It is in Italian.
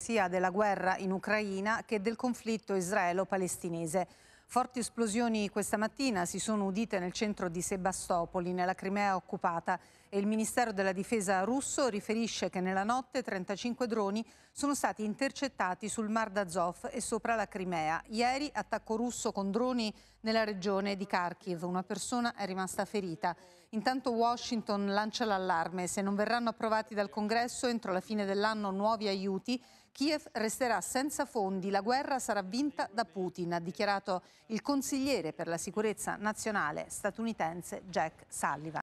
sia della guerra in Ucraina che del conflitto israelo-palestinese. Forti esplosioni questa mattina si sono udite nel centro di Sebastopoli, nella Crimea occupata, e il Ministero della Difesa russo riferisce che nella notte 35 droni sono stati intercettati sul Mar d'Azov e sopra la Crimea. Ieri attacco russo con droni nella regione di Kharkiv, una persona è rimasta ferita. Intanto Washington lancia l'allarme, se non verranno approvati dal Congresso entro la fine dell'anno nuovi aiuti, Kiev resterà senza fondi, la guerra sarà vinta da Putin, ha dichiarato il consigliere per la sicurezza nazionale statunitense Jack Sullivan.